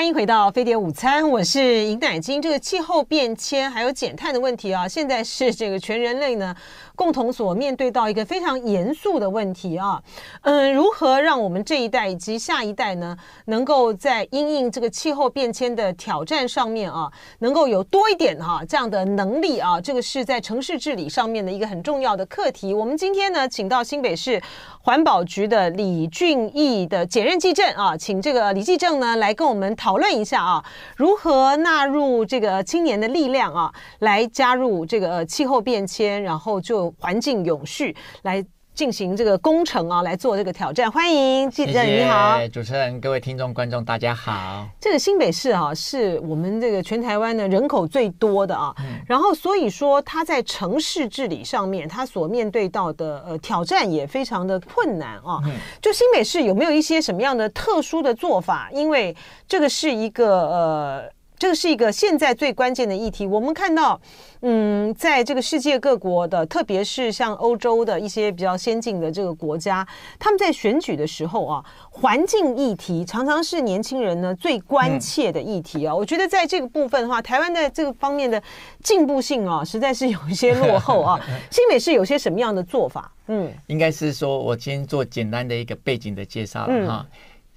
欢迎回到《飞碟午餐》，我是尹乃金。这个气候变迁还有减碳的问题啊，现在是这个全人类呢。共同所面对到一个非常严肃的问题啊，嗯，如何让我们这一代以及下一代呢，能够在应应这个气候变迁的挑战上面啊，能够有多一点哈这样的能力啊，这个是在城市治理上面的一个很重要的课题。我们今天呢，请到新北市环保局的李俊义的检任记政啊，请这个李记政呢来跟我们讨论一下啊，如何纳入这个青年的力量啊，来加入这个气候变迁，然后就。环境永续来进行这个工程啊，来做这个挑战。欢迎，记者你好，主持人、各位听众、观众，大家好。这个新北市啊，是我们这个全台湾的人口最多的啊，然后所以说它在城市治理上面，它所面对到的呃挑战也非常的困难啊。就新北市有没有一些什么样的特殊的做法？因为这个是一个呃。这个是一个现在最关键的议题。我们看到，嗯，在这个世界各国的，特别是像欧洲的一些比较先进的这个国家，他们在选举的时候啊，环境议题常常是年轻人呢最关切的议题啊。我觉得在这个部分的话，台湾在这个方面的进步性啊，实在是有一些落后啊。新美是有些什么样的做法？嗯，应该是说我先做简单的一个背景的介绍了哈。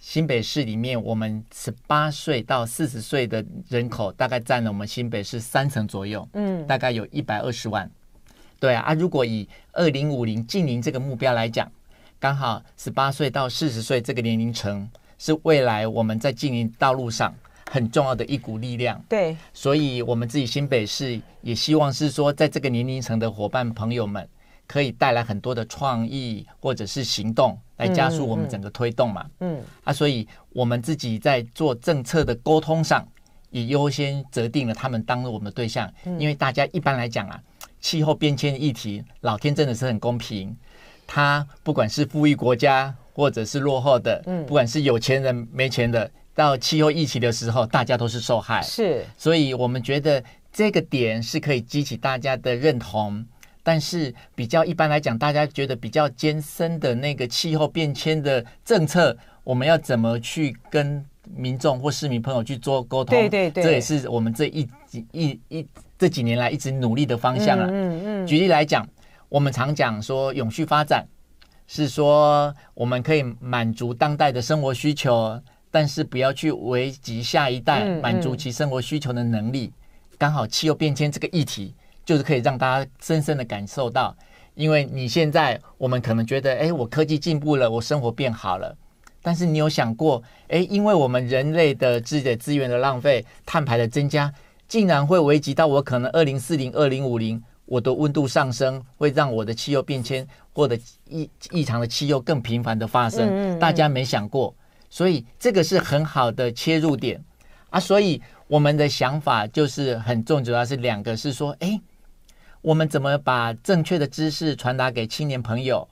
新北市里面，我们十八岁到四十岁的人口大概占了我们新北市三成左右，嗯，大概有一百二十万。对啊，如果以二零五零近零这个目标来讲，刚好十八岁到四十岁这个年龄层是未来我们在净零道路上很重要的一股力量。对，所以我们自己新北市也希望是说，在这个年龄层的伙伴朋友们可以带来很多的创意或者是行动。来加速我们整个推动嘛，嗯啊，所以我们自己在做政策的沟通上，也优先择定了他们当我们的对象，因为大家一般来讲啊，气候变迁议题，老天真的是很公平，他不管是富裕国家或者是落后的，嗯，不管是有钱人没钱的，到气候议题的时候，大家都是受害，是，所以我们觉得这个点是可以激起大家的认同。但是比较一般来讲，大家觉得比较艰深的那个气候变迁的政策，我们要怎么去跟民众或市民朋友去做沟通？对对对，这也是我们这一几一一这几年来一直努力的方向了。嗯嗯。举例来讲，我们常讲说永续发展是说我们可以满足当代的生活需求，但是不要去危及下一代满足其生活需求的能力。刚好气候变迁这个议题。就是可以让大家深深的感受到，因为你现在我们可能觉得，哎，我科技进步了，我生活变好了，但是你有想过，哎，因为我们人类的己的资源的浪费、碳排的增加，竟然会危及到我可能二零四零、二零五零，我的温度上升会让我的气候变迁或者异异常的气候更频繁的发生，大家没想过，所以这个是很好的切入点啊，所以我们的想法就是很重，主要是两个是说，哎。我们怎么把正确的知识传达给青年朋友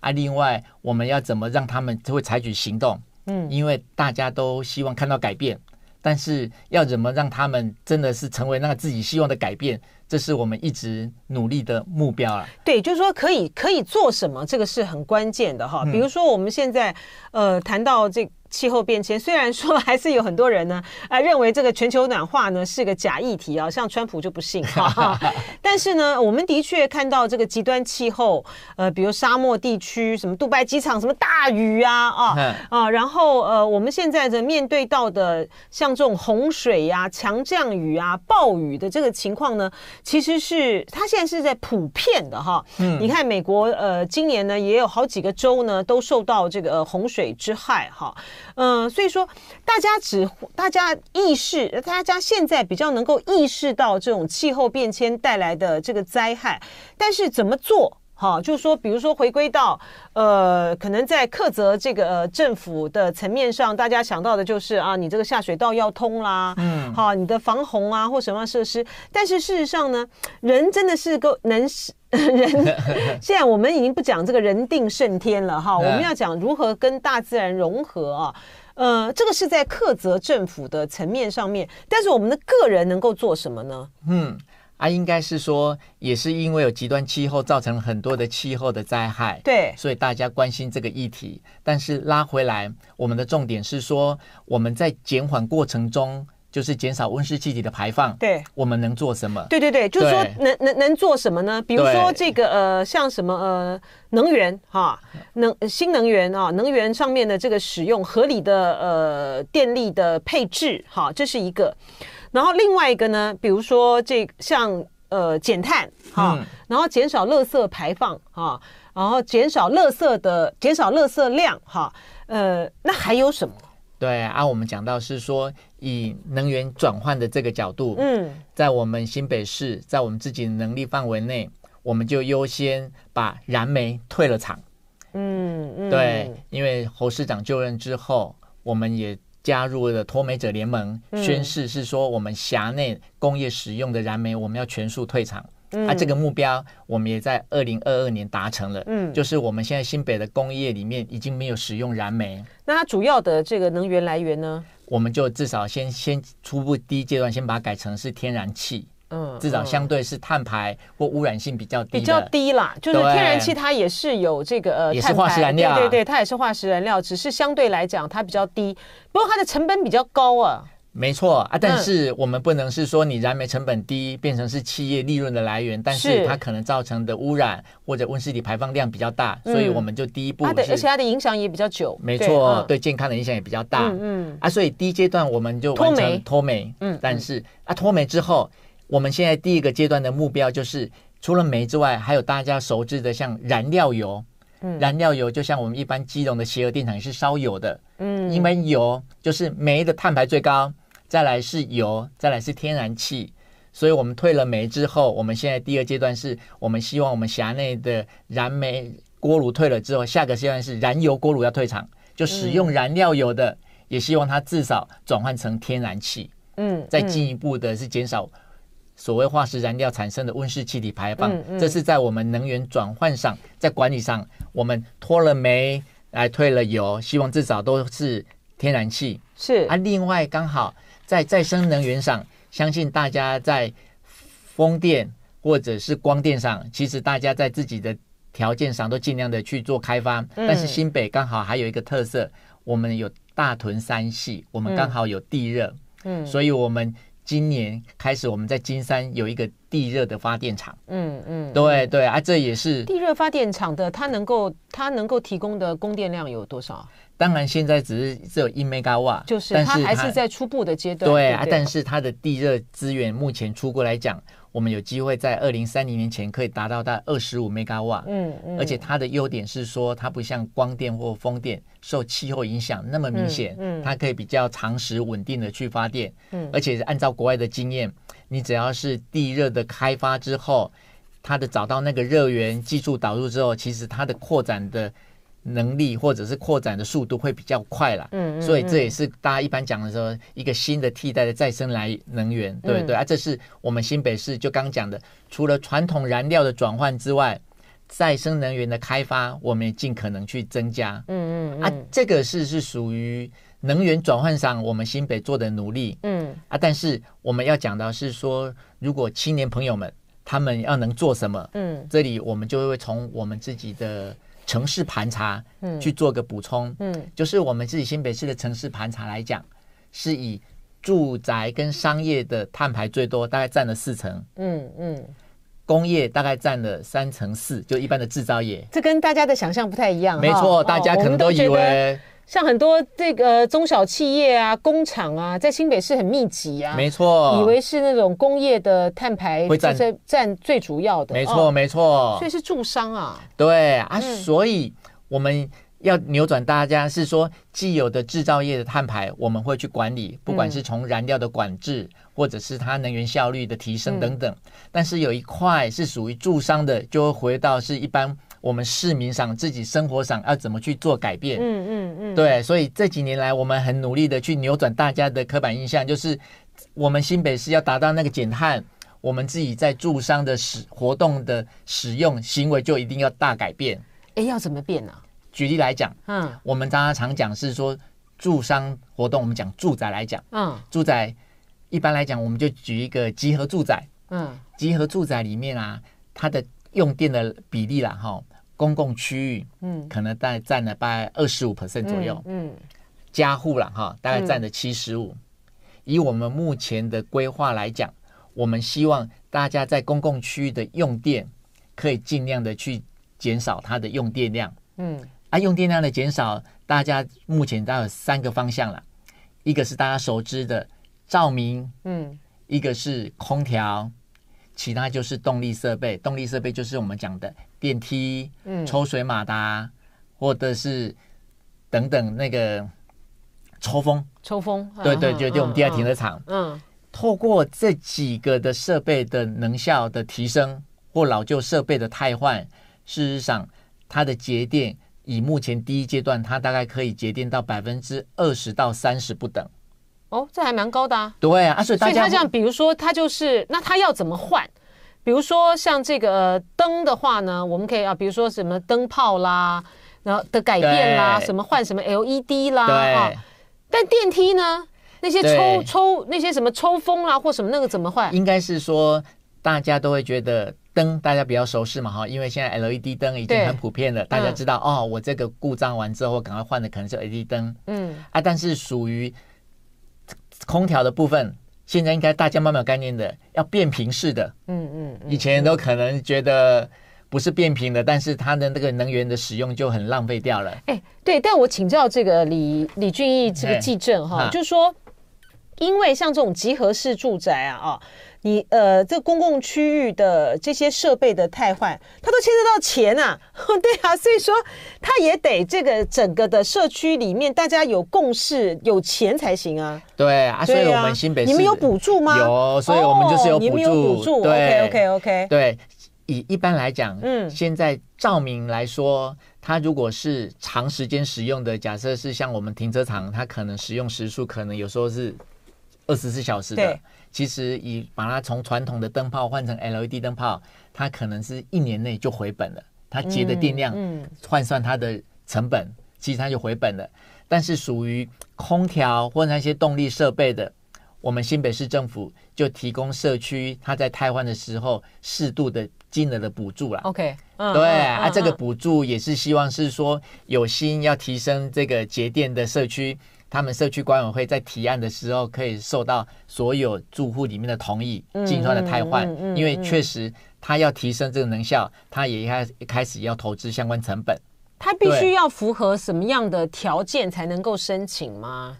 啊？另外，我们要怎么让他们会采取行动？嗯，因为大家都希望看到改变，但是要怎么让他们真的是成为那个自己希望的改变，这是我们一直努力的目标了。对，就是说可以可以做什么，这个是很关键的哈。比如说我们现在呃谈到这。气候变迁 虽然说还是有很多人呢啊认为这个全球暖化呢是个假议题啊，像川普就不信哈。但是呢，我们的确看到这个极端气候，呃，比如沙漠地区什么杜拜机场什么大雨啊啊啊，然后呃，我们现在的面对到的像这种洪水呀、强降雨啊、暴雨的这个情况呢，其实是它现在是在普遍的哈。你看美国呃今年呢也有好几个州呢都受到这个洪水之害哈。嗯，所以说，大家只大家意识，大家现在比较能够意识到这种气候变迁带来的这个灾害，但是怎么做？好，就是说，比如说，回归到呃，可能在克责这个政府的层面上，大家想到的就是啊，你这个下水道要通啦，嗯，好，你的防洪啊或什么设施，但是事实上呢，人真的是够能 人。现在我们已经不讲这个人定胜天了哈，我们要讲如何跟大自然融合啊。呃，这个是在克责政府的层面上面，但是我们的个人能够做什么呢？嗯。啊，应该是说，也是因为有极端气候，造成了很多的气候的灾害。对，所以大家关心这个议题。但是拉回来，我们的重点是说，我们在减缓过程中，就是减少温室气体的排放。对，我们能做什么？对对对，就是说能能能做什么呢？比如说这个呃，像什么呃，能源哈，能新能源啊，能源上面的这个使用合理的呃电力的配置，哈，这是一个。然后另外一个呢，比如说这像呃减碳哈，然后减少乐色排放哈，然后减少乐色的减少乐色量哈，呃那还有什么？对啊，我们讲到是说以能源转换的这个角度，嗯，在我们新北市在我们自己能力范围内，我们就优先把燃煤退了场。嗯嗯，对，因为侯市长就任之后，我们也。加入了脱美者联盟，宣誓是说我们辖内工业使用的燃煤，我们要全数退场。啊，这个目标我们也在二零二二年达成了，嗯，就是我们现在新北的工业里面已经没有使用燃煤。那它主要的这个能源来源呢？我们就至少先先初步第一阶段先把它改成是天然气。嗯，至少相对是碳排或污染性比较低，比较低啦。就是天然气它也是有这个，也是化石燃料，对对对，它也是化石燃料，只是相对来讲它比较低。不过它的成本比较高啊。没错啊，但是我们不能是说你燃煤成本低变成是企业利润的来源，但是它可能造成的污染或者温室气体排放量比较大，所以我们就第一步。而且它的影响也比较久。没错，对健康的影响也比较大。嗯啊，所以第一阶段我们就完成脱煤，嗯，但是啊脱煤之后。我们现在第一个阶段的目标就是，除了煤之外，还有大家熟知的像燃料油。嗯，燃料油就像我们一般机隆的协和电厂也是烧油的。嗯，因为油就是煤的碳排最高，再来是油，再来是天然气。所以，我们退了煤之后，我们现在第二阶段是我们希望我们辖内的燃煤锅炉退了之后，下个阶段是燃油锅炉要退场，就使用燃料油的，也希望它至少转换成天然气。嗯，再进一步的是减少。所谓化石燃料产生的温室气体排放，这是在我们能源转换上，在管理上，我们脱了煤来退了油，希望至少都是天然气。是啊，另外刚好在再生能源上，相信大家在风电或者是光电上，其实大家在自己的条件上都尽量的去做开发。但是新北刚好还有一个特色，我们有大屯山系，我们刚好有地热，嗯，所以我们。今年开始，我们在金山有一个地热的发电厂。嗯嗯，对对啊，这也是地热发电厂的，它能够它能够提供的供电量有多少？当然，现在只是只有一 megawatt，就是它还是在初步的阶段。对啊，但是它的地热资源目前出国来讲。我们有机会在二零三零年前可以达到到二十五 megawatt，嗯嗯，而且它的优点是说，它不像光电或风电受气候影响那么明显，嗯，它可以比较长时稳定的去发电，嗯，而且按照国外的经验，你只要是地热的开发之后，它的找到那个热源技术导入之后，其实它的扩展的。能力或者是扩展的速度会比较快了，嗯嗯，所以这也是大家一般讲的时候，一个新的替代的再生来能源，对对，啊，这是我们新北市就刚讲的，除了传统燃料的转换之外，再生能源的开发，我们也尽可能去增加，嗯嗯，啊，这个是是属于能源转换上我们新北做的努力，嗯，啊，但是我们要讲到是说，如果青年朋友们他们要能做什么，嗯，这里我们就会从我们自己的。城市盘查，嗯，去做个补充，嗯，就是我们自己新北市的城市盘查来讲，是以住宅跟商业的碳排最多，大概占了四成，嗯嗯，工业大概占了三成四，就一般的制造业。这跟大家的想象不太一样，没错，大家可能都以为。像很多这个中小企业啊、工厂啊，在新北市很密集啊，没错，以为是那种工业的碳排会占占最主要的，没错没错，所以是助商啊，对啊，所以我们要扭转大家是说，既有的制造业的碳排我们会去管理，不管是从燃料的管制，或者是它能源效率的提升等等，但是有一块是属于助商的，就会回到是一般。我们市民上自己生活上要怎么去做改变？嗯嗯嗯，对，所以这几年来，我们很努力的去扭转大家的刻板印象，就是我们新北市要达到那个减碳，我们自己在住商的使活动的使用行为就一定要大改变。哎，要怎么变呢？举例来讲，嗯，我们常家常讲是说住商活动，我们讲住宅来讲，嗯，住宅一般来讲，我们就举一个集合住宅，嗯，集合住宅里面啊，它的用电的比例啦，哈。公共区域，嗯，可能大概占了大概二十五 percent 左右，嗯，加户了哈，大概占了七十五。以我们目前的规划来讲，我们希望大家在公共区域的用电可以尽量的去减少它的用电量，嗯，啊，用电量的减少，大家目前都有三个方向了，一个是大家熟知的照明，嗯，一个是空调。其他就是动力设备，动力设备就是我们讲的电梯、抽水马达，或者是等等那个抽风、抽风，对对，就就我们地下停车场。嗯，透过这几个的设备的能效的提升或老旧设备的汰换，事实上它的节电，以目前第一阶段，它大概可以节电到百分之二十到三十不等。哦，这还蛮高的啊！对啊，所以大家，所以他这样，比如说他就是，那他要怎么换？比如说像这个灯的话呢，我们可以啊，比如说什么灯泡啦，然后的改变啦，什么换什么 LED 啦，啊。但电梯呢，那些抽抽那些什么抽风啦，或什么那个怎么换？应该是说大家都会觉得灯大家比较熟悉嘛，哈，因为现在 LED 灯已经很普遍了，大家知道哦，我这个故障完之后，赶快换的可能是 LED 灯。嗯啊，但是属于。空调的部分，现在应该大家慢慢概念的要变频式的，嗯嗯，以前都可能觉得不是变频的，但是它的那个能源的使用就很浪费掉了。哎，对，但我请教这个李李俊义这个记者哈，就是说。因为像这种集合式住宅啊，哦，你呃，这公共区域的这些设备的汰换，它都牵涉到钱啊，对啊，所以说它也得这个整个的社区里面大家有共识、有钱才行啊。对啊，所以我们新北市你们有补助吗？有，所以我们就是有补助。你们有补助？对，OK OK OK。对，以一般来讲，嗯，现在照明来说，它如果是长时间使用的，假设是像我们停车场，它可能使用时数可能有时候是。二十四小时的，其实以把它从传统的灯泡换成 LED 灯泡，它可能是一年内就回本了。它节的电量，换算它的成本，其实它就回本了。但是属于空调或那些动力设备的，我们新北市政府就提供社区，它在汰换的时候适度的金额的补助了。OK，对啊，这个补助也是希望是说有心要提升这个节电的社区。他们社区管委会在提案的时候，可以受到所有住户里面的同意，进快的太换，因为确实他要提升这个能效，他也开开始要投资相关成本。他必须要符合什么样的条件才能够申请吗？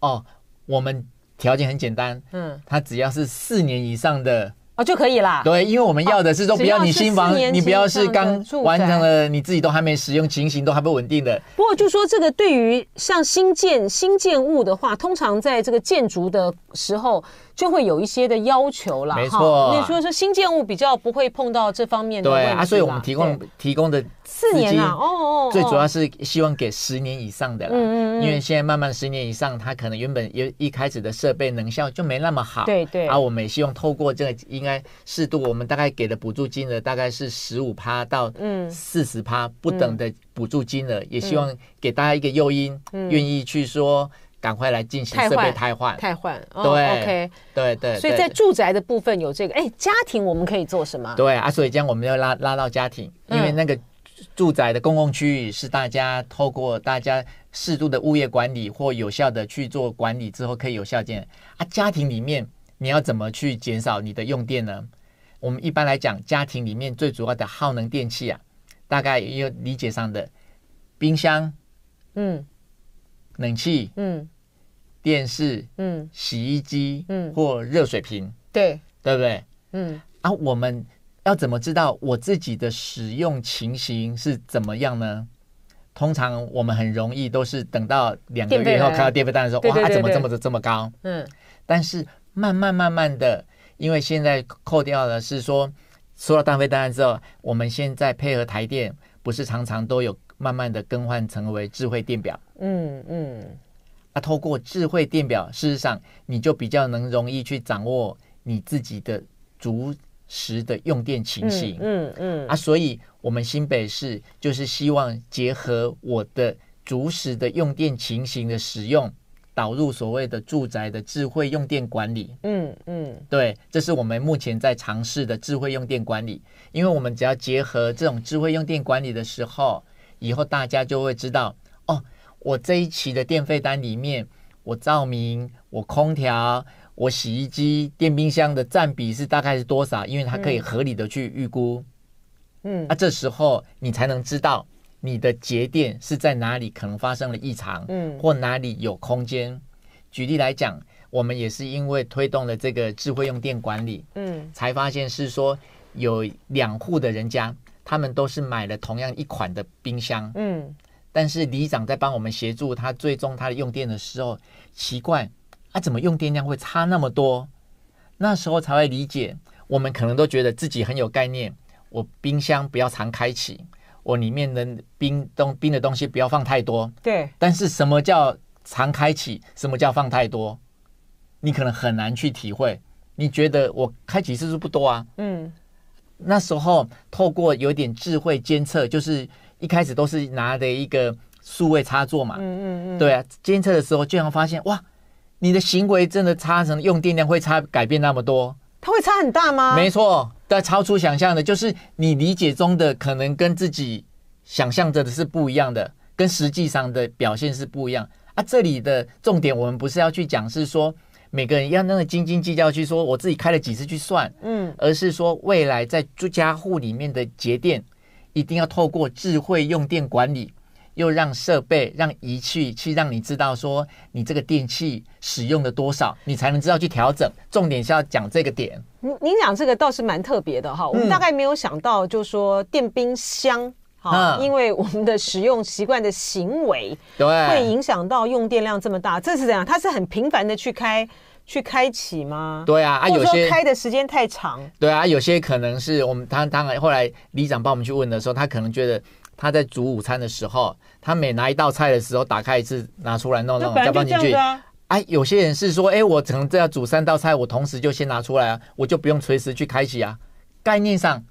哦，我们条件很简单，嗯，他只要是四年以上的。哦，就可以啦。对，因为我们要的是说，不要你新房，你不要是刚完成了，你自己都还没使用，情形都还不稳定的。不过就说这个，对于像新建新建物的话，通常在这个建筑的时候。就会有一些的要求了，没错。所以说新建物比较不会碰到这方面的问题对啊，所以我们提供提供的四年啊，哦哦，最主要是希望给十年以上的啦，嗯嗯因为现在慢慢十年以上，它可能原本有一开始的设备能效就没那么好，对对。啊，我们也希望透过这个，应该适度，我们大概给的补助金额大概是十五趴到嗯四十趴不等的补助金额，也希望给大家一个诱因，愿意去说。赶快来进行设备汰换，汰换，对，OK，对对。所以在住宅的部分有这个，哎，家庭我们可以做什么？对啊，所以这样我们要拉拉到家庭，因为那个住宅的公共区域是大家透过大家适度的物业管理或有效的去做管理之后，可以有效建啊，家庭里面你要怎么去减少你的用电呢？我们一般来讲，家庭里面最主要的耗能电器啊，大概有理解上的冰箱，嗯，冷气，嗯。电视，嗯，洗衣机，嗯，或热水瓶，对，对不对？嗯啊，我们要怎么知道我自己的使用情形是怎么样呢？通常我们很容易都是等到两个月以后看到电费单的时候，哇，怎么这么的这么高？嗯，但是慢慢慢慢的，因为现在扣掉了，是说收到电费单之后，我们现在配合台电，不是常常都有慢慢的更换成为智慧电表？嗯嗯。啊，透过智慧电表，事实上你就比较能容易去掌握你自己的逐时的用电情形。嗯嗯。啊，所以我们新北市就是希望结合我的逐时的用电情形的使用，导入所谓的住宅的智慧用电管理。嗯嗯。对，这是我们目前在尝试的智慧用电管理。因为我们只要结合这种智慧用电管理的时候，以后大家就会知道。我这一期的电费单里面，我照明、我空调、我洗衣机、电冰箱的占比是大概是多少？因为它可以合理的去预估，嗯，那这时候你才能知道你的节电是在哪里可能发生了异常，嗯，或哪里有空间。举例来讲，我们也是因为推动了这个智慧用电管理，嗯，才发现是说有两户的人家，他们都是买了同样一款的冰箱，嗯。但是里长在帮我们协助他最终他的用电的时候，奇怪，啊，怎么用电量会差那么多？那时候才会理解，我们可能都觉得自己很有概念，我冰箱不要常开启，我里面的冰东冰的东西不要放太多。对。但是什么叫常开启？什么叫放太多？你可能很难去体会。你觉得我开启次数不多啊？嗯。那时候透过有点智慧监测，就是。一开始都是拿的一个数位插座嘛，嗯嗯嗯，对啊，监测的时候居然发现，哇，你的行为真的差成用电量会差改变那么多，它会差很大吗？没错，但超出想象的，就是你理解中的可能跟自己想象着的是不一样的，跟实际上的表现是不一样啊。这里的重点，我们不是要去讲是说每个人要那个斤斤计较去说我自己开了几次去算，嗯，而是说未来在住家户里面的节电。一定要透过智慧用电管理，又让设备、让仪器去让你知道说你这个电器使用的多少，你才能知道去调整。重点是要讲这个点。您您讲这个倒是蛮特别的哈，我们大概没有想到，就说电冰箱，哈，因为我们的使用习惯的行为，对，会影响到用电量这么大，这是怎样？它是很频繁的去开。去开启吗？对啊，啊，有些开的时间太长。对啊，有些可能是我们他当然后来里长帮我们去问的时候，他可能觉得他在煮午餐的时候，他每拿一道菜的时候打开一次，拿出来弄弄再放进去。哎，有些人是说，哎，我可能在煮三道菜，我同时就先拿出来，我就不用随时去开启啊。概念上，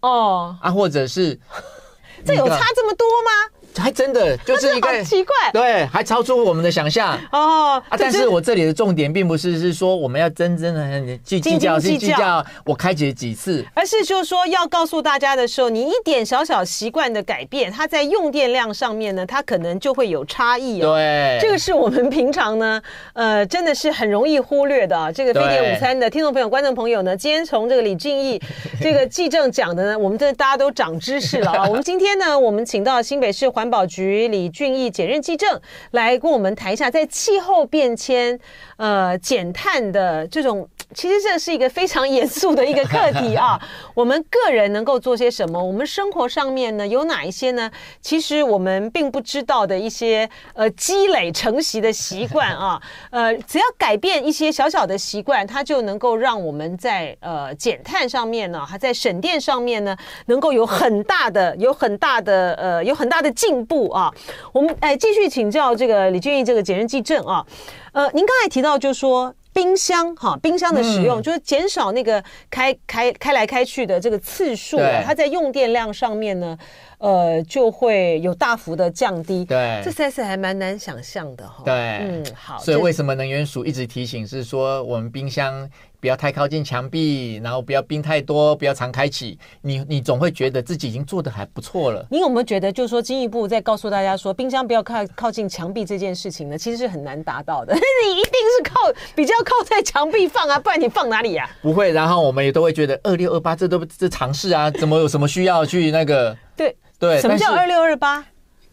哦，啊，或者是 这有差这么多吗？还真的就是一个奇怪，对，还超出我们的想象哦。但是我这里的重点并不是是说我们要真真的去计较计较我开启了几次，而是就是说要告诉大家的时候，你一点小小习惯的改变，它在用电量上面呢，它可能就会有差异哦。对，这个是我们平常呢，呃，真的是很容易忽略的。这个非典午餐的听众朋友、观众朋友呢，今天从这个李俊义 这个记政讲的呢，我们这大家都长知识了啊。我们今天呢，我们请到新北市环。环保局李俊义检任记证来跟我们谈一下，在气候变迁、呃减碳的这种。其实这是一个非常严肃的一个课题啊。我们个人能够做些什么？我们生活上面呢有哪一些呢？其实我们并不知道的一些呃积累成习的习惯啊，呃，只要改变一些小小的习惯，它就能够让我们在呃减碳上面呢，还在省电上面呢，能够有很大的、有很大的呃、有很大的进步啊。我们哎，继续请教这个李俊义这个节能技证啊，呃，您刚才提到就说。冰箱哈，冰箱的使用就是减少那个开开开来开去的这个次数，它在用电量上面呢，呃，就会有大幅的降低。对，这实在是还蛮难想象的哈。对，嗯，好。所以为什么能源署一直提醒是说，我们冰箱？不要太靠近墙壁，然后不要冰太多，不要常开启。你你总会觉得自己已经做的还不错了。你有没有觉得，就是说进一步再告诉大家说，冰箱不要靠靠近墙壁这件事情呢？其实是很难达到的。你一定是靠比较靠在墙壁放啊，不然你放哪里呀？不会。然后我们也都会觉得二六二八这都这尝试啊，怎么有什么需要去那个？对对，什么叫二六二八？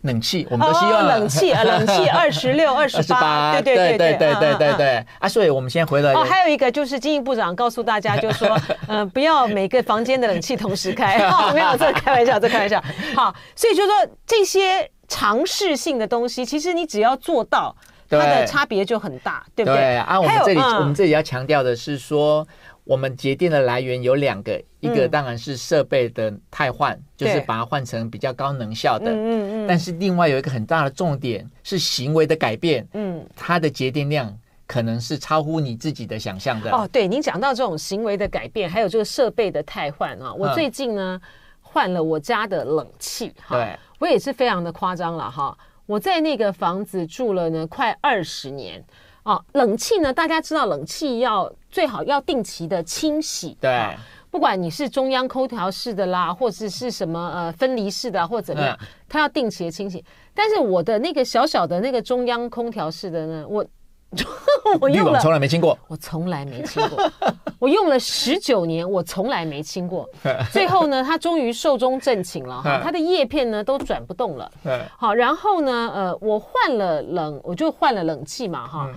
冷气，我们都希望冷气啊，冷气 二十六、二十八，对对对对对对对对。啊，所以我们先回来。哦，还有一个就是经营部长告诉大家，就说，嗯，不要每个房间的冷气同时开，不 要。在开玩笑，在开玩笑。好，所以就说这些尝试性的东西，其实你只要做到，它的差别就很大，对不对？对啊，我们这里我们这里要强调的是说。我们节电的来源有两个，一个当然是设备的汰换，就是把它换成比较高能效的。嗯嗯。但是另外有一个很大的重点是行为的改变。嗯。它的节电量可能是超乎你自己的想象的。哦，对，您讲到这种行为的改变，还有这个设备的汰换啊，我最近呢换了我家的冷气哈，我也是非常的夸张了哈，我在那个房子住了呢快二十年。哦，冷气呢？大家知道冷气要最好要定期的清洗，对，不管你是中央空调式的啦，或者是什么呃分离式的，或者怎么样，它要定期的清洗。但是我的那个小小的那个中央空调式的呢，我 我用了从来没清过，我从来没清过，我用了十九年，我从来没清过。最后呢，它终于寿终正寝了哈，它的叶片呢都转不动了。好，然后呢，呃，我换了冷，我就换了冷气嘛哈。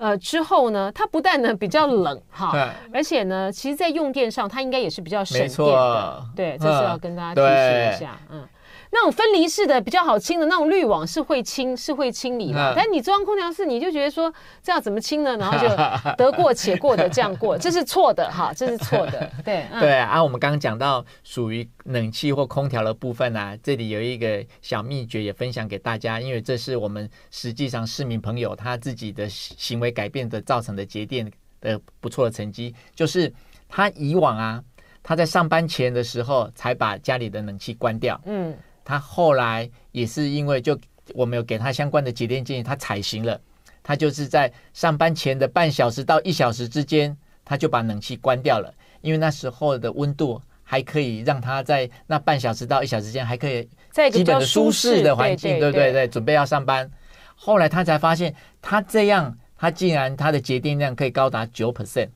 呃，之后呢，它不但呢比较冷哈，而且呢，其实，在用电上，它应该也是比较省电的，对，这是要跟大家提醒一下，嗯。那种分离式的比较好清的那种滤网是会清是会清理的，但你装空调是你就觉得说这样怎么清呢？然后就 得过且过的这样过，这是错的哈，这是错的。对对啊，我们刚刚讲到属于冷气或空调的部分啊，这里有一个小秘诀也分享给大家，因为这是我们实际上市民朋友他自己的行为改变的造成的节电的不错的成绩，就是他以往啊他在上班前的时候才把家里的冷气关掉，嗯。他后来也是因为就我们有给他相关的节电建议，他采行了。他就是在上班前的半小时到一小时之间，他就把冷气关掉了，因为那时候的温度还可以让他在那半小时到一小时之间还可以基本的舒适的环境，对不对？对，准备要上班。后来他才发现，他这样，他竟然他的节电量可以高达九 percent。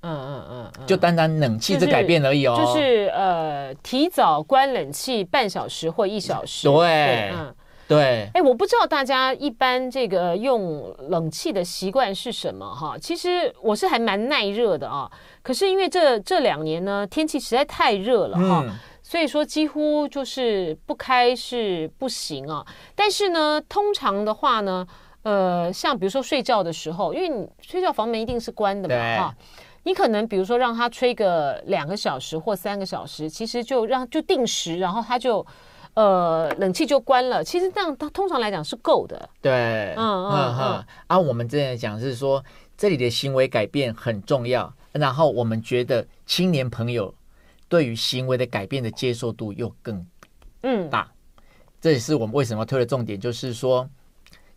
嗯嗯嗯，就单单冷气这改变而已哦，就是呃，提早关冷气半小时或一小时。对，嗯，对。哎，我不知道大家一般这个用冷气的习惯是什么哈。其实我是还蛮耐热的啊，可是因为这这两年呢，天气实在太热了哈，所以说几乎就是不开是不行啊。但是呢，通常的话呢，呃，像比如说睡觉的时候，因为你睡觉房门一定是关的嘛，哈。你可能比如说让他吹个两个小时或三个小时，其实就让就定时，然后他就呃冷气就关了。其实这样，它通常来讲是够的。对，嗯嗯嗯。啊，我们之前讲是说这里的行为改变很重要，然后我们觉得青年朋友对于行为的改变的接受度又更嗯大，这也是我们为什么推的重点，就是说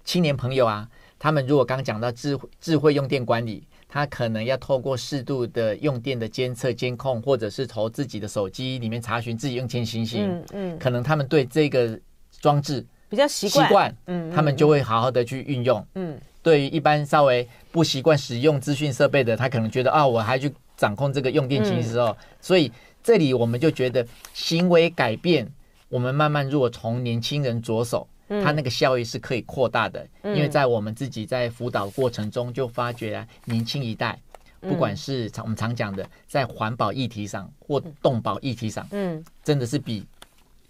青年朋友啊，他们如果刚讲到智智慧用电管理。他可能要透过适度的用电的监测监控，或者是投自己的手机里面查询自己用电情形。嗯嗯，可能他们对这个装置比较习惯，嗯，他们就会好好的去运用。嗯，对于一般稍微不习惯使用资讯设备的，他可能觉得啊，我还去掌控这个用电情形的时候，所以这里我们就觉得行为改变，我们慢慢如果从年轻人着手。它那个效益是可以扩大的，因为在我们自己在辅导过程中就发觉，年轻一代，不管是常我们常讲的，在环保议题上或动保议题上，嗯，真的是比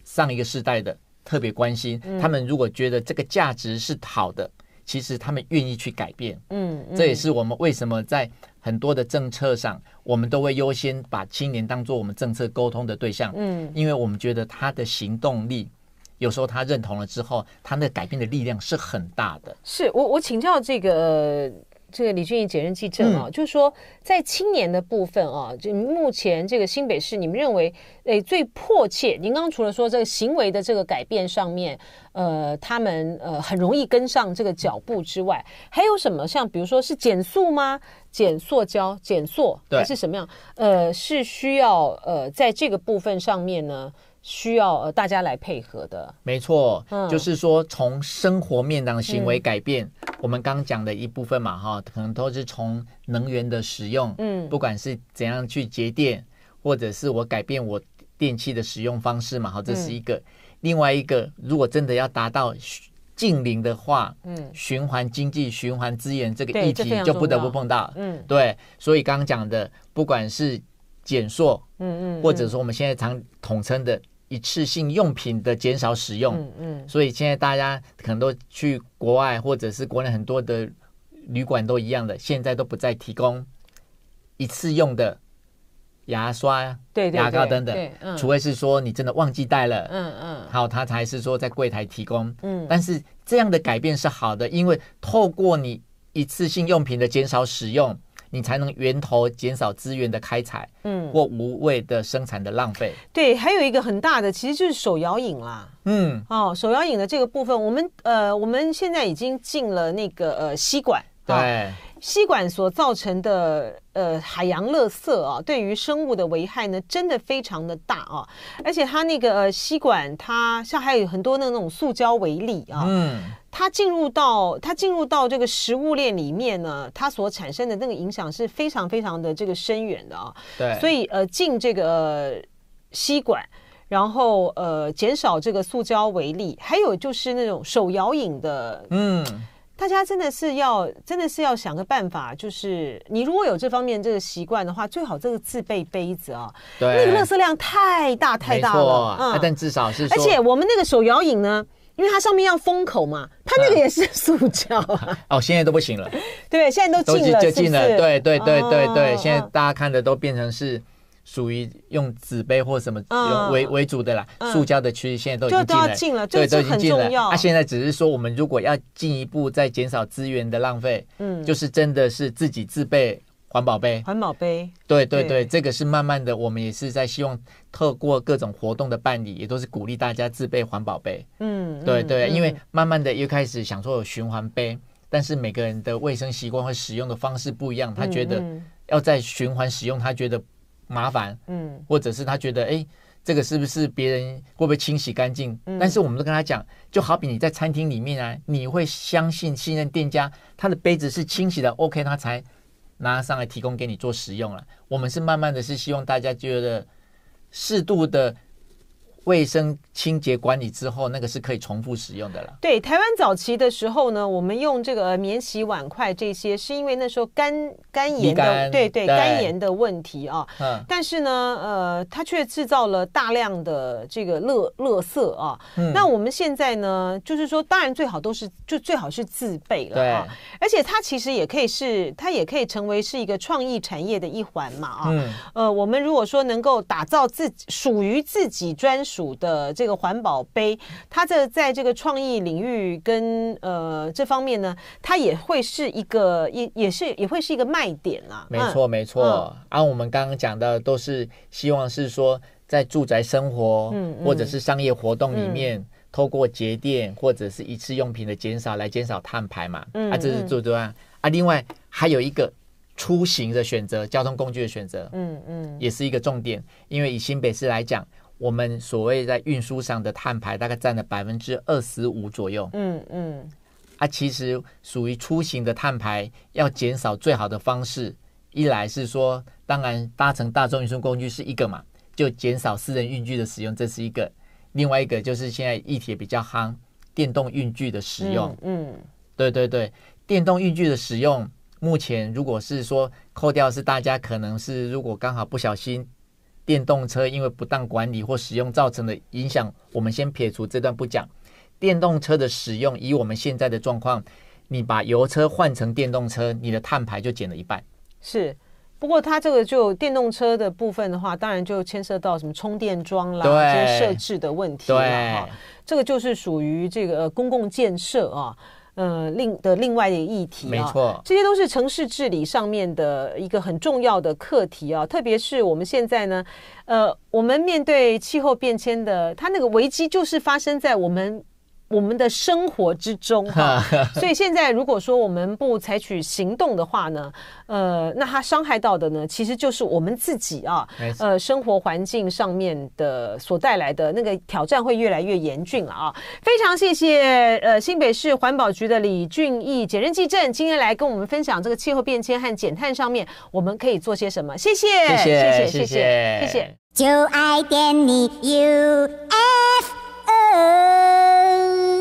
上一个世代的特别关心。他们如果觉得这个价值是好的，其实他们愿意去改变。嗯，这也是我们为什么在很多的政策上，我们都会优先把青年当做我们政策沟通的对象。嗯，因为我们觉得他的行动力。有时候他认同了之后，他那改变的力量是很大的。是我我请教这个这个李俊义责任记者啊，就是说在青年的部分啊，就目前这个新北市，你们认为诶最迫切？您刚除了说这个行为的这个改变上面，呃，他们呃很容易跟上这个脚步之外，还有什么？像比如说是减速吗？减塑胶？减速还是什么样？呃，是需要呃在这个部分上面呢？需要呃大家来配合的，没错，嗯，就是说从生活面的行为改变，我们刚刚讲的一部分嘛哈，可能都是从能源的使用，嗯，不管是怎样去节电，或者是我改变我电器的使用方式嘛，哈，这是一个。另外一个，如果真的要达到近零的话，嗯，循环经济、循环资源这个议题就不得不碰到，嗯，对，所以刚刚讲的，不管是减塑，嗯嗯，或者说我们现在常统称的。一次性用品的减少使用，嗯嗯，所以现在大家可能都去国外或者是国内很多的旅馆都一样的，现在都不再提供一次用的牙刷、牙膏等等，除非是说你真的忘记带了，嗯嗯，好，他才是说在柜台提供，嗯，但是这样的改变是好的，因为透过你一次性用品的减少使用。你才能源头减少资源的开采，嗯，或无谓的生产的浪费。对，还有一个很大的，其实就是手摇影啦，嗯，哦，手摇影的这个部分，我们呃，我们现在已经进了那个呃吸管，对。吸管所造成的呃海洋垃圾啊，对于生物的危害呢，真的非常的大啊！而且它那个吸管，它像还有很多那种塑胶微粒啊，嗯，它进入到它进入到这个食物链里面呢，它所产生的那个影响是非常非常的这个深远的啊。对，所以呃进这个吸管，然后呃减少这个塑胶微粒，还有就是那种手摇饮的，嗯。大家真的是要，真的是要想个办法，就是你如果有这方面这个习惯的话，最好这个自备杯子啊。对。那个热色量太大太大了。没但至少是。而且我们那个手摇饮呢，因为它上面要封口嘛，它那个也是塑胶。哦，现在都不行了。对，现在都禁了。都禁了，对对对对对，现在大家看的都变成是。属于用纸杯或什么为为主的啦，塑胶的区域现在都已经进了，对，都已经进了。那现在只是说，我们如果要进一步再减少资源的浪费，嗯，就是真的是自己自备环保杯，环保杯，对对对，这个是慢慢的，我们也是在希望透过各种活动的办理，也都是鼓励大家自备环保杯。嗯，对对，因为慢慢的又开始想说有循环杯，但是每个人的卫生习惯和使用的方式不一样，他觉得要在循环使用，他觉得。麻烦，嗯，或者是他觉得，哎，这个是不是别人会不会清洗干净？但是我们都跟他讲，就好比你在餐厅里面啊，你会相信信任店家他的杯子是清洗的，OK，他才拿上来提供给你做食用了。我们是慢慢的是希望大家觉得适度的。卫生清洁管理之后，那个是可以重复使用的了。对，台湾早期的时候呢，我们用这个免洗碗筷这些，是因为那时候肝肝炎的，对对肝炎的问题啊。嗯。但是呢，呃，它却制造了大量的这个垃垃圾啊。嗯。那我们现在呢，就是说，当然最好都是就最好是自备了。对。而且它其实也可以是，它也可以成为是一个创意产业的一环嘛啊。嗯。呃，我们如果说能够打造自属于自己专。主的这个环保杯，它这在这个创意领域跟呃这方面呢，它也会是一个也也是也会是一个卖点啦。没错没错，按我们刚刚讲的，都是希望是说在住宅生活嗯，或者是商业活动里面，透过节电或者是一次用品的减少来减少碳排嘛。嗯，啊这是最主要。啊，另外还有一个出行的选择，交通工具的选择，嗯嗯，也是一个重点。因为以新北市来讲。我们所谓在运输上的碳排大概占了百分之二十五左右。嗯嗯，啊，其实属于出行的碳排要减少，最好的方式一来是说，当然搭乘大众运输工具是一个嘛，就减少私人运具的使用，这是一个；另外一个就是现在地铁比较夯，电动运具的使用。嗯，对对对，电动运具的使用，目前如果是说扣掉，是大家可能是如果刚好不小心。电动车因为不当管理或使用造成的影响，我们先撇除这段不讲。电动车的使用，以我们现在的状况，你把油车换成电动车，你的碳排就减了一半。是，不过它这个就电动车的部分的话，当然就牵涉到什么充电桩啦这些设置的问题了。哈，这个就是属于这个公共建设啊。呃，另的另外的议题，没错，这些都是城市治理上面的一个很重要的课题啊，特别是我们现在呢，呃，我们面对气候变迁的，它那个危机就是发生在我们。我们的生活之中，所以现在如果说我们不采取行动的话呢，呃，那它伤害到的呢，其实就是我们自己啊，呃，生活环境上面的所带来的那个挑战会越来越严峻了啊！非常谢谢，呃，新北市环保局的李俊义简任记正今天来跟我们分享这个气候变迁和减碳上面我们可以做些什么，谢谢，谢谢，谢谢，谢谢，就爱点你 U F。Hey!